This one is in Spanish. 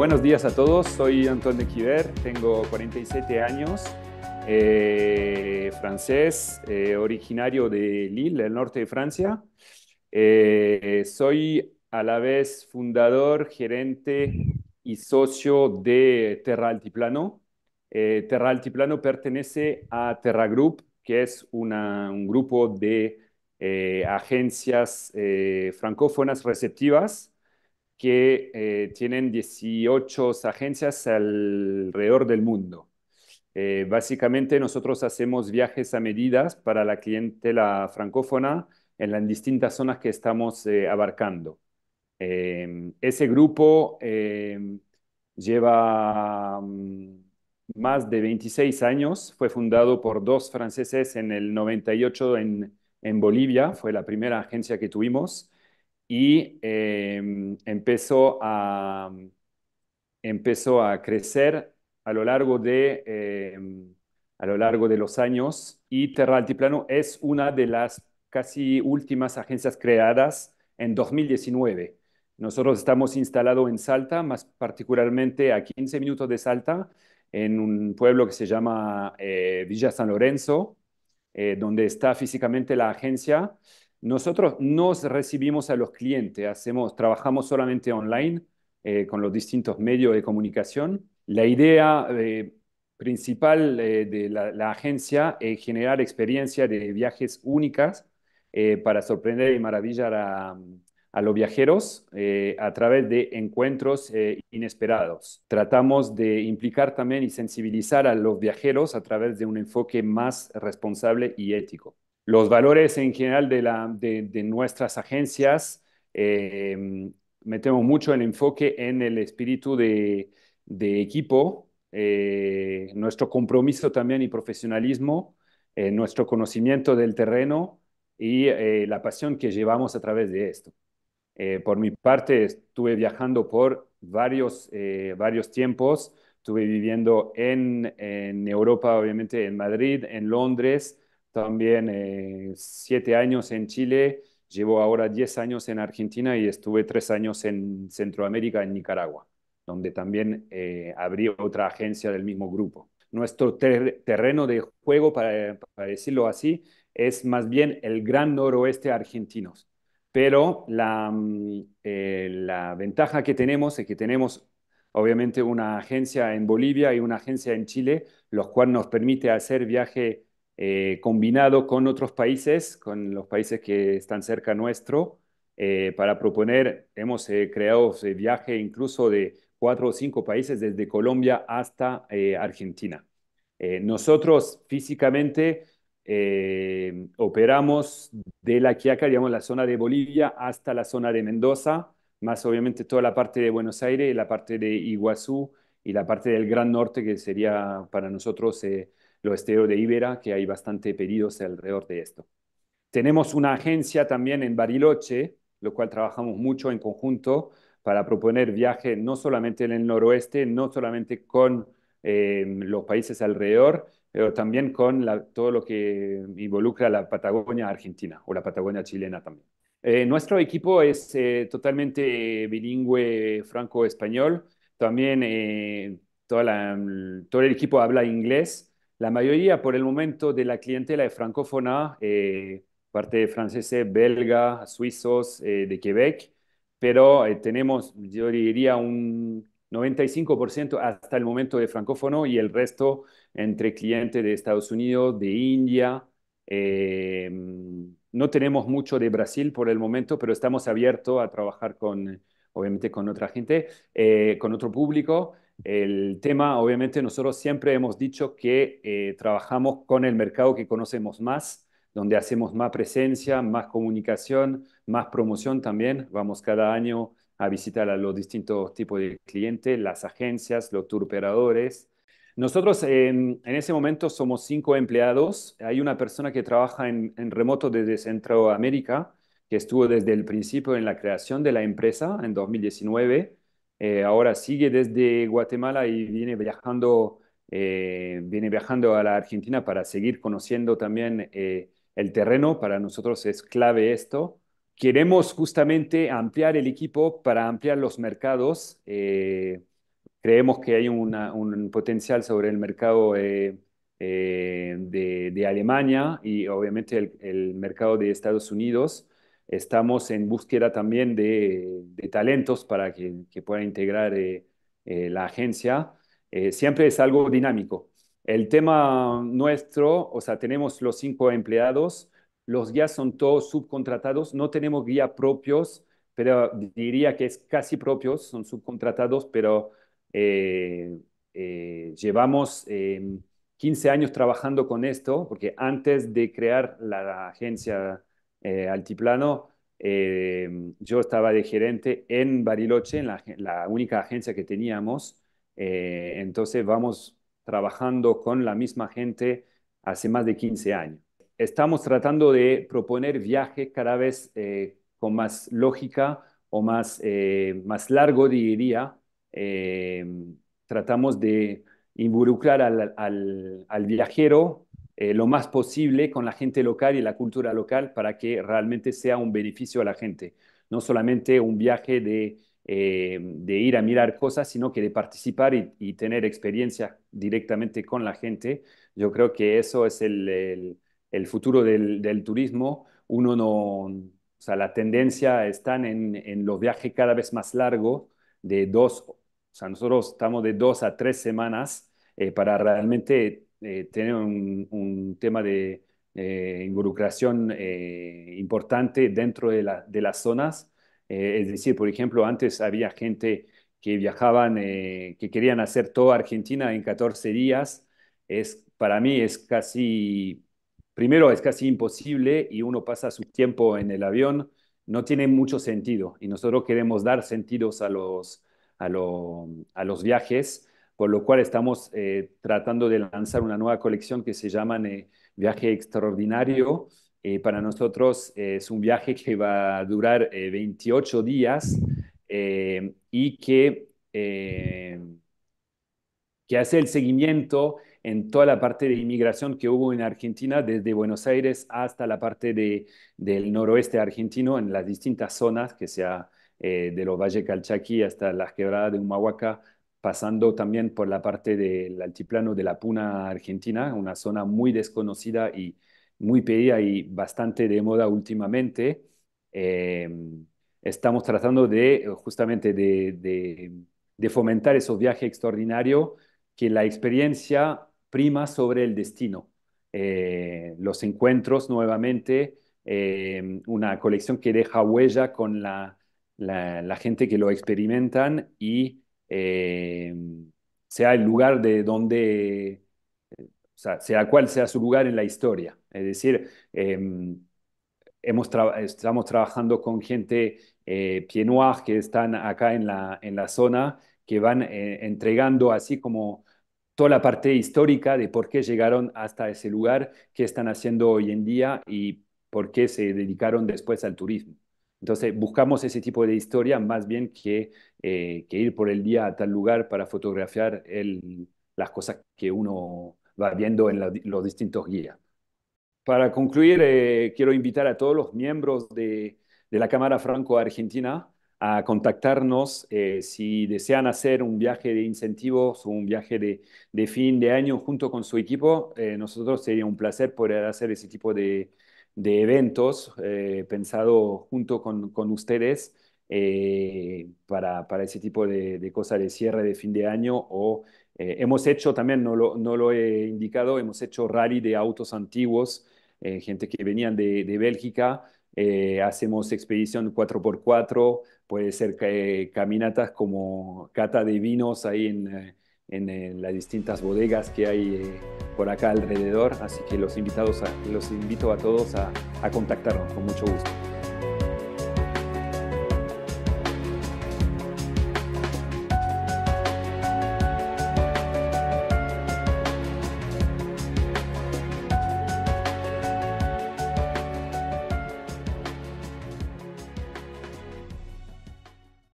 buenos días a todos, soy Antoine Quiver, tengo 47 años, eh, francés, eh, originario de Lille, el norte de Francia. Eh, soy a la vez fundador, gerente y socio de Terra Altiplano. Terra Altiplano pertenece a Terra Group, que es un grupo de agencias francófonas receptivas que eh, tienen 18 agencias alrededor del mundo. Eh, básicamente nosotros hacemos viajes a medidas para la clientela francófona en las distintas zonas que estamos eh, abarcando. ese grupo lleva mm, más de 26 años, fue fundado por dos franceses en el 98 en Bolivia, fue la primera agencia que tuvimos y em, empezó, a, em, empezó a crecer a lo largo de, em, a lo largo de los años y Terra Altiplano es una de las casi últimas agencias creadas en 2019. Nosotros estamos instalados en Salta, más particularmente a 15 minutos de Salta, en un pueblo que se llama eh, Villa San Lorenzo, eh, donde está físicamente la agencia. Nosotros nos recibimos a los clientes, trabajamos solamente online eh, con los distintos medios de comunicación. La idea eh, principal eh, de la, agencia es generar experiencia de viajes únicas para sorprender y maravillar a, los viajeros a través de encuentros inesperados. Tratamos de implicar también y sensibilizar a los viajeros a través de un enfoque más responsable y ético. Los valores en general de, nuestras agencias, eh, metemos mucho el enfoque en el espíritu de, equipo, eh, nuestro compromiso también y profesionalismo, eh, nuestro conocimiento del terreno y la pasión que llevamos a través de esto. por mi parte, estuve viajando por varios, tiempos, estuve viviendo en Europa, obviamente en Madrid, en Londres, también eh, siete años en Chile, llevo ahora diez años en Argentina y estuve tres años en Centroamérica, en Nicaragua, donde también eh, abrí otra agencia del mismo grupo. Nuestro terreno de juego, para, decirlo así, es más bien el gran noroeste argentino. Pero la, mm, eh, la ventaja que tenemos es que tenemos obviamente una agencia en Bolivia y una agencia en Chile, los cual nos permite hacer viaje eh, combinado con otros países, con los países que están cerca nuestro, eh, para proponer, hemos eh, creado creado viaje incluso de cuatro o cinco países, desde Colombia hasta Argentina. nosotros físicamente operamos de La Quiaca, digamos, la zona de Bolivia hasta la zona de Mendoza, más obviamente toda la parte de Buenos Aires, la parte de Iguazú y la parte del Gran Norte, que sería para nosotros lo estero de Ibera, que hay bastante pedidos alrededor de esto. Tenemos una agencia también en Bariloche, lo cual trabajamos mucho en conjunto para proponer viajes no solamente en el noroeste, no solamente con em, los países alrededor, pero también con todo lo que involucra la Patagonia argentina o la Patagonia chilena también. Eh, nuestro equipo es eh, totalmente bilingüe franco-español. También eh, toda mm, todo el equipo habla inglés. La mayoría por el momento de la clientela es francófona, eh, parte de franceses, belga, suizos, eh, de Quebec, pero eh, tenemos, yo diría, un 95% hasta el momento de francófono y el resto entre clientes de Estados Unidos, de India. Em, no tenemos mucho de Brasil por el momento, pero estamos abiertos a trabajar con, obviamente, con otra gente, con otro público. El tema, obviamente, nosotros siempre hemos dicho que eh, trabajamos con el mercado que conocemos más, donde hacemos más presencia, más comunicación, más promoción también. Vamos cada año a visitar a los distintos tipos de clientes, las agencias, los tour operadores. Nosotros en, ese momento somos cinco empleados. Hay una persona que trabaja en remoto desde Centroamérica, que estuvo desde el principio en la creación de la empresa en 2019 eh, ahora sigue desde Guatemala y viene viajando, eh, viene viajando a la Argentina para seguir conociendo también eh, el terreno. Para nosotros es clave esto. Queremos justamente ampliar el equipo para ampliar los mercados. creemos que hay un potencial sobre el mercado. de, Alemania y obviamente el, mercado de Estados Unidos. Estamos en búsqueda también de, talentos para que, puedan integrar eh, eh, la agencia. Eh, siempre es algo dinámico. El tema nuestro, o sea, tenemos los cinco empleados, los guías son todos subcontratados, no tenemos guía propios, pero diría que es casi propios, son subcontratados, pero llevamos... 15 em, años trabajando con esto, porque antes de crear la agencia eh, altiplano, eh, yo estaba de gerente en Bariloche, en la, única agencia que teníamos. Eh, entonces vamos trabajando con la misma gente hace más de 15 años. Estamos tratando de proponer viajes cada vez con más lógica o más, más largo, diría. tratamos de involucrar al, al, al viajero eh, lo más posible con la gente local y la cultura local para que realmente sea un beneficio a la gente. No solamente un viaje de, eh, ir a mirar cosas, sino que de participar y, tener experiencia directamente con la gente. Yo creo que eso es el, futuro del, turismo. Uno no, o sea, la tendencia está en, en los viajes cada vez más largos, de dos, o sea, nosotros estamos de dos a tres semanas eh, para realmente eh, tener un, tema de eh, involucración eh, importante dentro de, de las zonas. es decir, por ejemplo, antes había gente que viajaban, que querían hacer toda Argentina en 14 días. Es, para mí es casi, primero es casi imposible y uno pasa su tiempo en el avión, no tiene mucho sentido. Y nosotros queremos dar sentidos a los, a, a los viajes por lo cual estamos eh, tratando de lanzar una nueva colección que se llama eh, Viaje Extraordinario. Eh, para nosotros es un viaje que va a durar 28 días y que, que hace el seguimiento en toda la parte de inmigración que hubo en Argentina, desde Buenos Aires hasta la parte de, del noroeste argentino, en las distintas zonas, que sea de los Valles Calchaquí hasta las quebradas de Humahuaca, pasando también por la parte del altiplano de la Puna Argentina, una zona muy desconocida y muy pedida y bastante de moda últimamente. Em, estamos tratando de justamente de, fomentar esos viajes extraordinarios que la experiencia prima sobre el destino. Eh, los encuentros nuevamente, em, una colección que deja huella con la gente que lo experimentan y eh, sea el lugar de donde, o sea, sea, cual sea su lugar en la historia. Es decir, em, estamos trabajando con gente eh, que están acá en la, en la zona, que van eh, entregando así como toda la parte histórica de por qué llegaron hasta ese lugar, qué están haciendo hoy en día y por qué se dedicaron después al turismo. Entonces, buscamos ese tipo de historia más bien que eh, que ir por el día a tal lugar para fotografiar las cosas que uno va viendo en los distintos guías. Para concluir, eh, quiero invitar a todos los miembros de, la Cámara Franco Argentina a contactarnos eh, si desean hacer un viaje de incentivos o un viaje de, fin de año junto con su equipo. nosotros sería un placer poder hacer ese tipo de, eventos pensado junto con ustedes eh, para, para, ese tipo de, de, cosas de cierre de fin de año o eh, hemos hecho también, no lo, no lo, he indicado, hemos hecho rally de autos antiguos, eh, gente que venían de, de Bélgica, hacemos expedición 4x4, puede ser caminatas como cata de vinos ahí en en, las distintas bodegas que hay por acá alrededor. Así que los, invitados los invito a todos a, a contactarnos con mucho gusto.